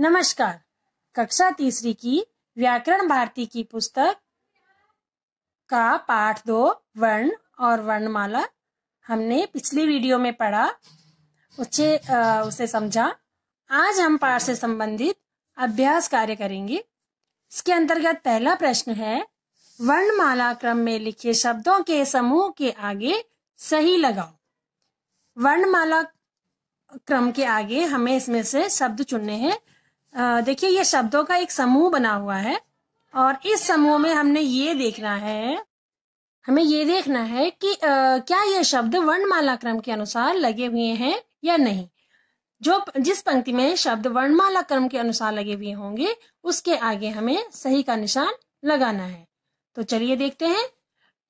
नमस्कार कक्षा तीसरी की व्याकरण भारती की पुस्तक का पाठ दो वर्ण और वर्णमाला हमने पिछली वीडियो में पढ़ा उसे आ, उसे समझा आज हम पाठ से संबंधित अभ्यास कार्य करेंगे इसके अंतर्गत पहला प्रश्न है वर्णमाला क्रम में लिखे शब्दों के समूह के आगे सही लगाओ वर्णमाला क्रम के आगे हमें इसमें से शब्द चुनने हैं देखिए ये शब्दों का एक समूह बना हुआ है और इस समूह में हमने ये देखना है हमें ये देखना है कि आ, क्या ये शब्द वर्णमाला क्रम के अनुसार लगे हुए हैं या नहीं जो जिस पंक्ति में शब्द वर्णमाला क्रम के अनुसार लगे हुए होंगे उसके आगे हमें सही का निशान लगाना है तो चलिए देखते हैं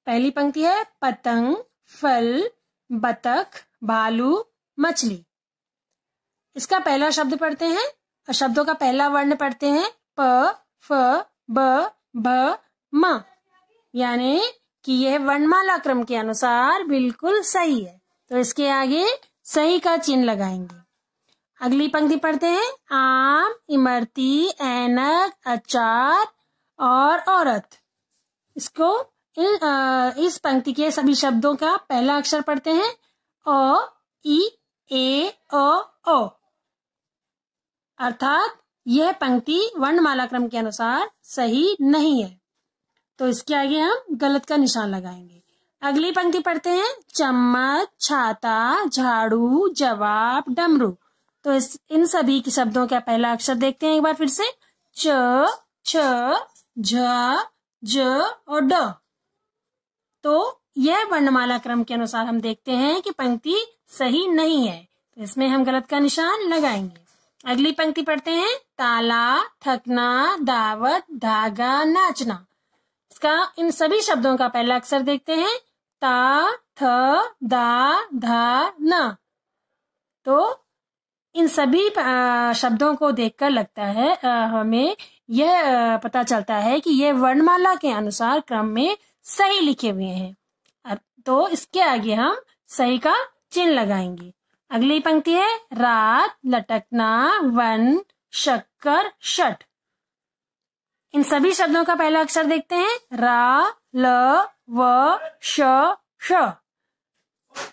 पहली पंक्ति है पतंग फल बतख भालू मछली इसका पहला शब्द पढ़ते हैं शब्दों का पहला वर्ण पढ़ते हैं प फ ब भ म यानी कि यह वर्णमाला क्रम के अनुसार बिल्कुल सही है तो इसके आगे सही का चिन्ह लगाएंगे अगली पंक्ति पढ़ते हैं आम इमरती ऐनक अचार और औरत इसको इन आ, इस पंक्ति के सभी शब्दों का पहला अक्षर पढ़ते हैं ओ ई ए ओ ओ अर्थात यह पंक्ति वर्णमाला क्रम के अनुसार सही नहीं है तो इसके आगे हम गलत का निशान लगाएंगे अगली पंक्ति पढ़ते हैं चम्मच छाता झाड़ू जवाब डमरू तो इस इन सभी के शब्दों का पहला अक्षर देखते हैं एक बार फिर से च छ झ और ड तो यह वर्णमाला क्रम के अनुसार हम देखते हैं कि पंक्ति सही नहीं है तो इसमें हम गलत का निशान लगाएंगे अगली पंक्ति पढ़ते हैं ताला थकना दावत धागा नाचना इसका इन सभी शब्दों का पहला अक्षर देखते हैं ता थ दा धा न तो इन सभी शब्दों को देखकर लगता है हमें यह पता चलता है कि यह वर्णमाला के अनुसार क्रम में सही लिखे हुए हैं तो इसके आगे हम सही का चिन्ह लगाएंगे अगली पंक्ति है रात लटकना वन शक्कर शट इन सभी शब्दों का पहला अक्षर देखते हैं रा ल व श श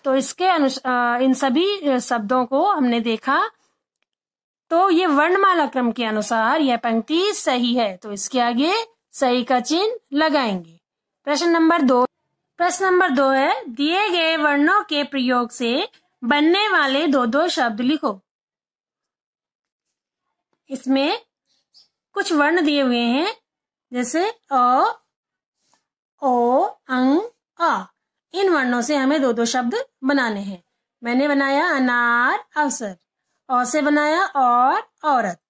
तो इसके अनुसार इन सभी शब्दों को हमने देखा तो ये वर्णमाला क्रम के अनुसार यह पंक्ति सही है तो इसके आगे सही का चिन्ह लगाएंगे प्रश्न नंबर दो प्रश्न नंबर दो है दिए गए वर्णों के प्रयोग से बनने वाले दो दो शब्द लिखो इसमें कुछ वर्ण दिए हुए हैं जैसे अ ओ अंग अ इन वर्णों से हमें दो दो शब्द बनाने हैं मैंने बनाया अनार अवसर अ से बनाया और औरत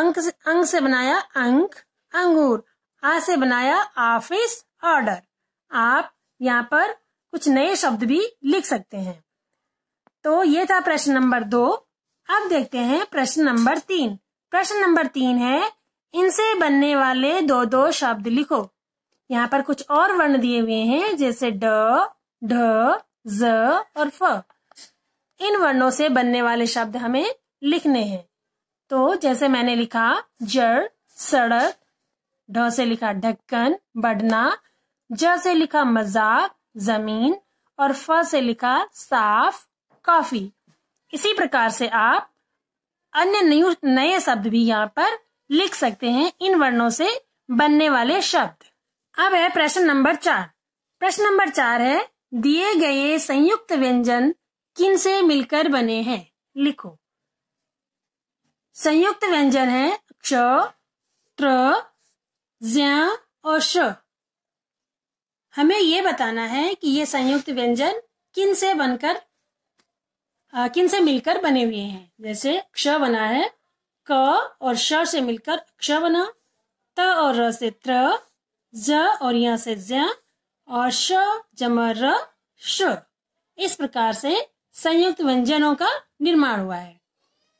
अंक से, अंग से बनाया अंक अंगूर आ से बनाया ऑफिस ऑर्डर आप यहाँ पर कुछ नए शब्द भी लिख सकते हैं तो ये था प्रश्न नंबर दो अब देखते हैं प्रश्न नंबर तीन प्रश्न नंबर तीन है इनसे बनने वाले दो दो शब्द लिखो यहाँ पर कुछ और वर्ण दिए हुए हैं जैसे ड ढ ज और फ इन वर्णों से बनने वाले शब्द हमें लिखने हैं तो जैसे मैंने लिखा जड़ सड़क ढ से लिखा ढक्कन बढ़ना ज से लिखा मजाक जमीन और फ से लिखा साफ कॉफी इसी प्रकार से आप अन्य नए शब्द भी यहाँ पर लिख सकते हैं इन वर्णों से बनने वाले शब्द अब है प्रश्न नंबर चार प्रश्न नंबर चार है दिए गए संयुक्त व्यंजन किन से मिलकर बने हैं लिखो संयुक्त व्यंजन है क्ष त्र और श हमें ये बताना है कि ये संयुक्त व्यंजन किन से बनकर किन से मिलकर बने हुए हैं जैसे क्ष बना है क और श से मिलकर क्ष बना त और र से त्र ज और यहाँ से ज और श जमा र श इस प्रकार से संयुक्त व्यंजनों का निर्माण हुआ है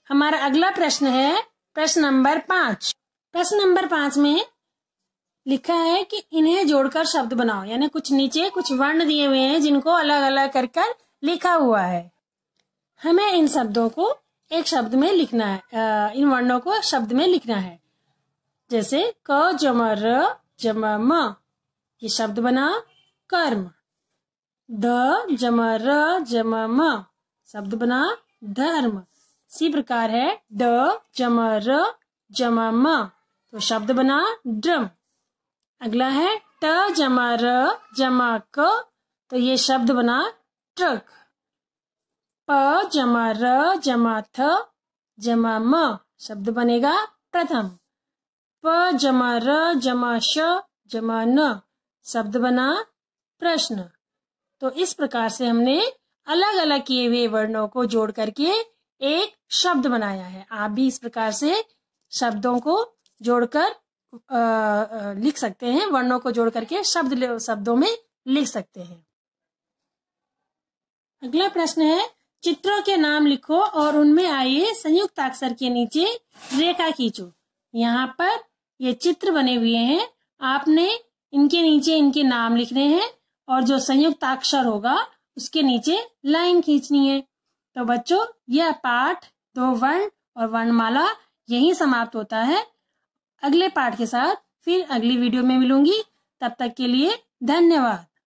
हमारा अगला प्रश्न है प्रश्न नंबर पांच प्रश्न नंबर पांच में लिखा है कि इन्हें जोड़कर शब्द बनाओ यानी कुछ नीचे कुछ वर्ण दिए हुए हैं जिनको अलग अलग कर कर लिखा हुआ है हमें इन शब्दों को एक शब्द में लिखना है इन वर्णों को शब्द में लिखना है जैसे क जम र जम म ये शब्द बना कर्म द जम र जम म शब्द बना धर्म इसी प्रकार है ड जम र जम म तो शब्द बना ड्रम अगला है ट जमा र जमा क तो ये शब्द बना ट्रक प जमा र जमा थ जमा म शब्द बनेगा प्रथम प जमा र जमा श जमा न शब्द बना प्रश्न तो इस प्रकार से हमने अलग अलग किए हुए वर्णों को जोड़ करके एक शब्द बनाया है आप भी इस प्रकार से शब्दों को जोड़कर लिख सकते हैं वर्णों को जोड़ करके शब्द शब्दों में लिख सकते हैं अगला प्रश्न है चित्रों के नाम लिखो और उनमें आए संयुक्त अक्षर के नीचे रेखा खींचो यहाँ पर ये चित्र बने हुए हैं आपने इनके नीचे इनके नाम लिखने हैं और जो संयुक्त अक्षर होगा उसके नीचे लाइन खींचनी है तो बच्चों यह पाठ दो वर्ण और वर्णमाला यही समाप्त होता है अगले पाठ के साथ फिर अगली वीडियो में मिलूंगी तब तक के लिए धन्यवाद